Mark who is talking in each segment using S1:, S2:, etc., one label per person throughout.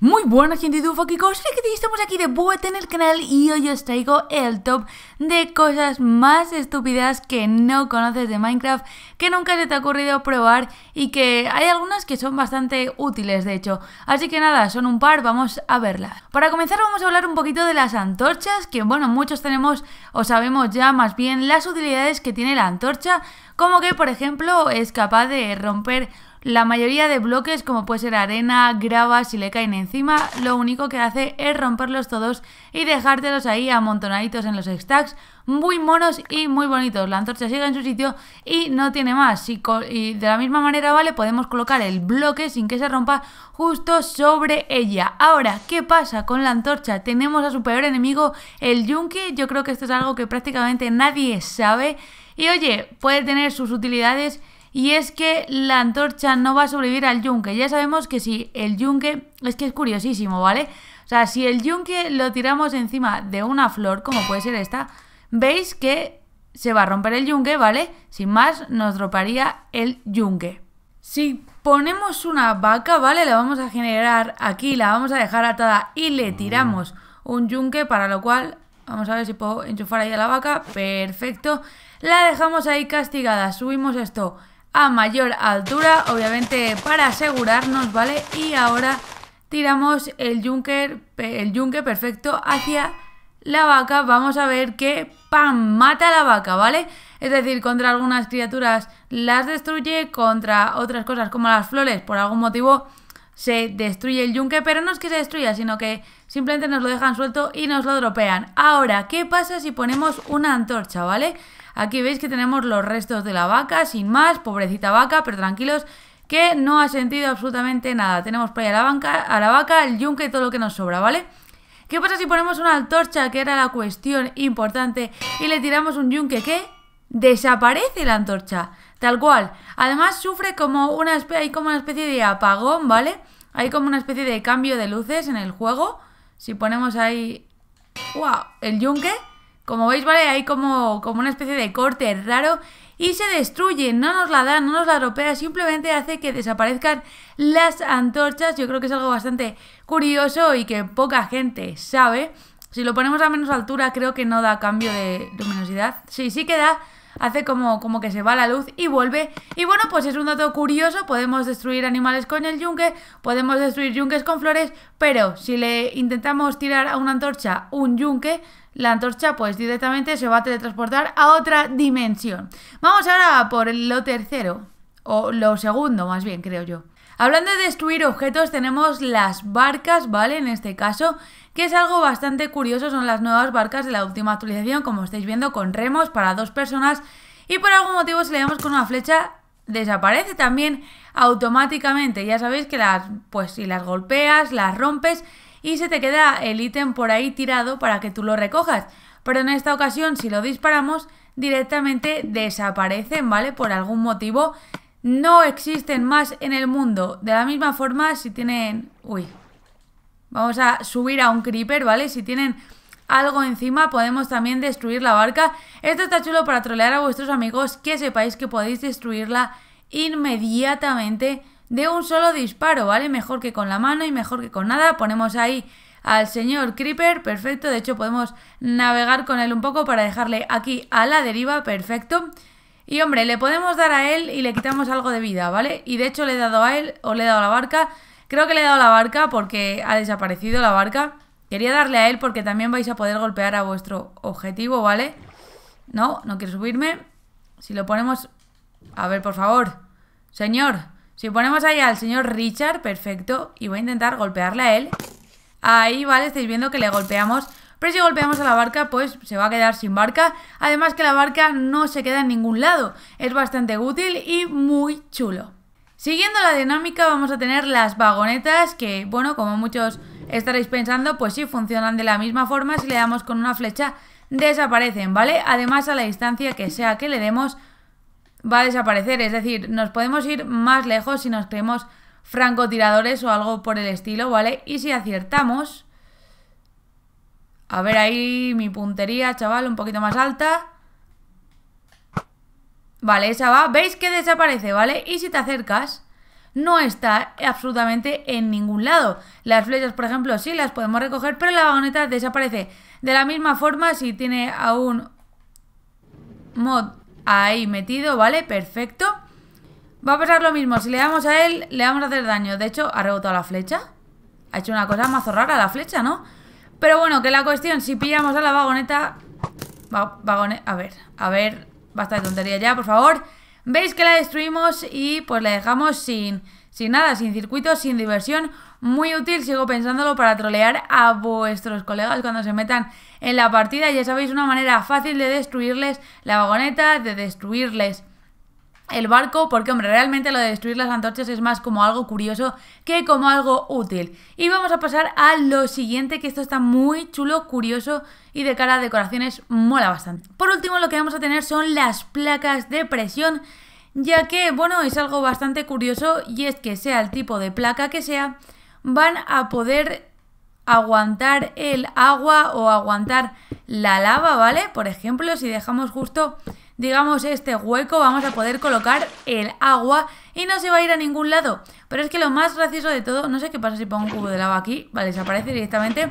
S1: Muy buenas, gente de que estamos aquí de vuelta en el canal y hoy os traigo el top de cosas más estúpidas que no conoces de Minecraft, que nunca se te ha ocurrido probar y que hay algunas que son bastante útiles de hecho. Así que nada, son un par, vamos a verlas. Para comenzar vamos a hablar un poquito de las antorchas, que bueno, muchos tenemos o sabemos ya más bien las utilidades que tiene la antorcha, como que por ejemplo es capaz de romper la mayoría de bloques, como puede ser arena, grava, si le caen encima, lo único que hace es romperlos todos y dejártelos ahí amontonaditos en los stacks, muy monos y muy bonitos. La antorcha sigue en su sitio y no tiene más. Y, de la misma manera, ¿vale? Podemos colocar el bloque sin que se rompa justo sobre ella. Ahora, ¿qué pasa con la antorcha? Tenemos a su peor enemigo, el yunque. Yo creo que esto es algo que prácticamente nadie sabe. Y oye, puede tener sus utilidades y es que la antorcha no va a sobrevivir al yunque. Ya sabemos que si el yunque... Es que es curiosísimo, ¿vale? O sea, si el yunque lo tiramos encima de una flor, como puede ser esta, veis que se va a romper el yunque, ¿vale? Sin más, nos droparía el yunque. Si ponemos una vaca, ¿vale? La vamos a generar aquí, la vamos a dejar atada y le mm. tiramos un yunque, para lo cual... Vamos a ver si puedo enchufar ahí a la vaca. Perfecto. La dejamos ahí castigada. Subimos esto a mayor altura, obviamente para asegurarnos, ¿vale? Y ahora tiramos el yunque, el yunque perfecto hacia la vaca. Vamos a ver que ¡pam! mata la vaca, ¿vale? Es decir, contra algunas criaturas las destruye, contra otras cosas como las flores, por algún motivo se destruye el yunque, pero no es que se destruya, sino que simplemente nos lo dejan suelto y nos lo dropean. Ahora, ¿qué pasa si ponemos una antorcha, ¿vale? Aquí veis que tenemos los restos de la vaca, sin más, pobrecita vaca, pero tranquilos, que no ha sentido absolutamente nada. Tenemos por ahí a la, la vaca, el yunque y todo lo que nos sobra, ¿vale? ¿Qué pasa si ponemos una antorcha, que era la cuestión importante, y le tiramos un yunque que desaparece la antorcha? Tal cual. Además sufre como una, hay como una especie de apagón, ¿vale? Hay como una especie de cambio de luces en el juego. Si ponemos ahí... ¡Wow! El yunque como veis, ¿vale? Hay como, como una especie de corte raro y se destruye, no nos la da, no nos la ropea, simplemente hace que desaparezcan las antorchas. Yo creo que es algo bastante curioso y que poca gente sabe. Si lo ponemos a menos altura creo que no da cambio de luminosidad. Sí, sí que da, hace como, como que se va la luz y vuelve. Y bueno, pues es un dato curioso, podemos destruir animales con el yunque, podemos destruir yunques con flores, pero si le intentamos tirar a una antorcha un yunque, la antorcha pues directamente se va a teletransportar a otra dimensión. Vamos ahora por lo tercero, o lo segundo más bien creo yo. Hablando de destruir objetos tenemos las barcas, ¿vale? En este caso, que es algo bastante curioso, son las nuevas barcas de la última actualización, como estáis viendo, con remos para dos personas y por algún motivo si le damos con una flecha desaparece también automáticamente. Ya sabéis que las, pues si las golpeas, las rompes y se te queda el ítem por ahí tirado para que tú lo recojas. Pero en esta ocasión, si lo disparamos, directamente desaparecen, ¿vale? Por algún motivo no existen más en el mundo. De la misma forma, si tienen... Uy. Vamos a subir a un creeper, ¿vale? Si tienen algo encima, podemos también destruir la barca. Esto está chulo para trolear a vuestros amigos que sepáis que podéis destruirla inmediatamente de un solo disparo, ¿vale? Mejor que con la mano y mejor que con nada. Ponemos ahí al señor Creeper, perfecto. De hecho, podemos navegar con él un poco para dejarle aquí a la deriva, perfecto. Y hombre, le podemos dar a él y le quitamos algo de vida, ¿vale? Y de hecho le he dado a él, o le he dado a la barca. Creo que le he dado a la barca porque ha desaparecido la barca. Quería darle a él porque también vais a poder golpear a vuestro objetivo, ¿vale? No, no quiero subirme. Si lo ponemos... A ver, por favor. Señor, si ponemos ahí al señor Richard, perfecto. Y voy a intentar golpearle a él. Ahí, ¿vale? Estáis viendo que le golpeamos. Pero si golpeamos a la barca, pues se va a quedar sin barca. Además que la barca no se queda en ningún lado. Es bastante útil y muy chulo. Siguiendo la dinámica vamos a tener las vagonetas que, bueno, como muchos Estaréis pensando, pues sí, funcionan de la misma forma, si le damos con una flecha desaparecen, ¿vale? Además a la distancia que sea que le demos va a desaparecer, es decir, nos podemos ir más lejos si nos creemos francotiradores o algo por el estilo, ¿vale? Y si aciertamos... A ver ahí mi puntería, chaval, un poquito más alta. Vale, esa va. ¿Veis que desaparece, vale? Y si te acercas no está absolutamente en ningún lado. Las flechas, por ejemplo, sí las podemos recoger, pero la vagoneta desaparece. De la misma forma, si tiene aún mod ahí metido, ¿vale? Perfecto. Va a pasar lo mismo, si le damos a él, le vamos a hacer daño. De hecho, ha rebotado la flecha. Ha hecho una cosa más rara la flecha, ¿no? Pero bueno, que la cuestión, si pillamos a la vagoneta... a ver, a ver, basta de tontería ya, por favor... Veis que la destruimos y pues la dejamos sin, sin nada, sin circuitos, sin diversión. Muy útil, sigo pensándolo para trolear a vuestros colegas cuando se metan en la partida. Ya sabéis, una manera fácil de destruirles la vagoneta, de destruirles el barco, porque hombre, realmente lo de destruir las antorchas es más como algo curioso que como algo útil. Y vamos a pasar a lo siguiente, que esto está muy chulo, curioso y de cara a decoraciones mola bastante. Por último, lo que vamos a tener son las placas de presión, ya que, bueno, es algo bastante curioso y es que sea el tipo de placa que sea, van a poder aguantar el agua o aguantar la lava, ¿vale? Por ejemplo, si dejamos justo digamos, este hueco, vamos a poder colocar el agua y no se va a ir a ningún lado. Pero es que lo más gracioso de todo, no sé qué pasa si pongo un cubo de lava aquí, vale, desaparece directamente.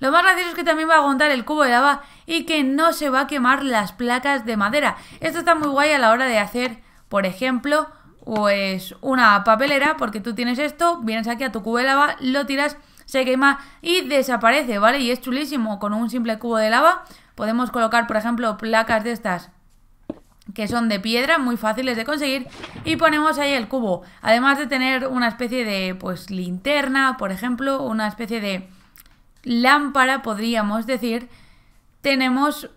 S1: Lo más gracioso es que también va a aguantar el cubo de lava y que no se va a quemar las placas de madera. Esto está muy guay a la hora de hacer, por ejemplo, pues una papelera, porque tú tienes esto, vienes aquí a tu cubo de lava, lo tiras, se quema y desaparece, ¿vale? Y es chulísimo, con un simple cubo de lava podemos colocar, por ejemplo, placas de estas que son de piedra, muy fáciles de conseguir, y ponemos ahí el cubo. Además de tener una especie de pues linterna, por ejemplo, una especie de lámpara, podríamos decir, tenemos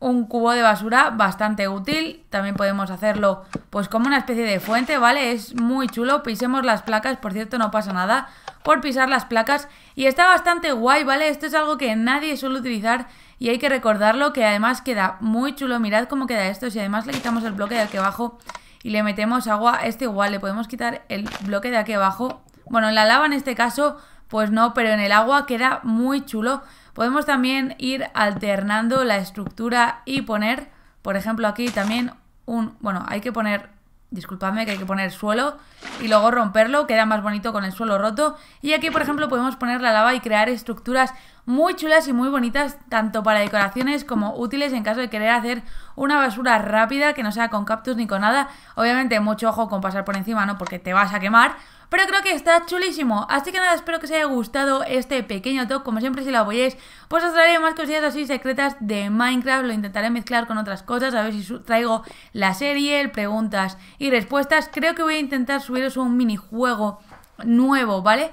S1: un cubo de basura bastante útil. También podemos hacerlo pues como una especie de fuente, ¿vale? Es muy chulo. Pisemos las placas, por cierto, no pasa nada por pisar las placas. Y está bastante guay, ¿vale? Esto es algo que nadie suele utilizar y hay que recordarlo que además queda muy chulo. Mirad cómo queda esto. Si además le quitamos el bloque de aquí abajo y le metemos agua, este igual le podemos quitar el bloque de aquí abajo. Bueno, en la lava en este caso, pues no, pero en el agua queda muy chulo. Podemos también ir alternando la estructura y poner, por ejemplo, aquí también un... Bueno, hay que poner disculpadme que hay que poner suelo y luego romperlo, queda más bonito con el suelo roto. Y aquí, por ejemplo, podemos poner la lava y crear estructuras muy chulas y muy bonitas, tanto para decoraciones como útiles en caso de querer hacer una basura rápida que no sea con cactus ni con nada. Obviamente, mucho ojo con pasar por encima, ¿no? Porque te vas a quemar, pero creo que está chulísimo. Así que nada, espero que os haya gustado este pequeño top. Como siempre, si lo apoyáis, pues os traeré más cosillas así secretas de Minecraft. Lo intentaré mezclar con otras cosas. A ver si traigo la serie, preguntas y respuestas. Creo que voy a intentar subiros un minijuego nuevo, ¿vale?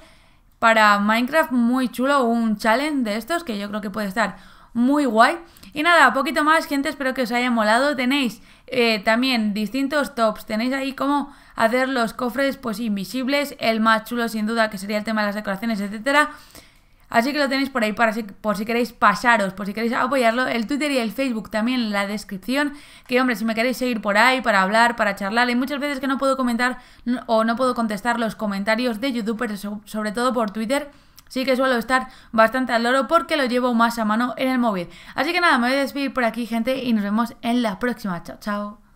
S1: Para Minecraft muy chulo, un challenge de estos que yo creo que puede estar muy guay. Y nada, poquito más, gente, espero que os haya molado. Tenéis eh, también distintos tops, tenéis ahí cómo hacer los cofres pues invisibles, el más chulo sin duda que sería el tema de las decoraciones, etc Así que lo tenéis por ahí para por si queréis pasaros, por si queréis apoyarlo. El Twitter y el Facebook también en la descripción. Que hombre, si me queréis seguir por ahí para hablar, para charlar. Hay muchas veces que no puedo comentar o no puedo contestar los comentarios de youtubers, sobre todo por Twitter sí que suelo estar bastante al loro porque lo llevo más a mano en el móvil. Así que nada, me voy a despedir por aquí, gente, y nos vemos en la próxima. Chao, chao.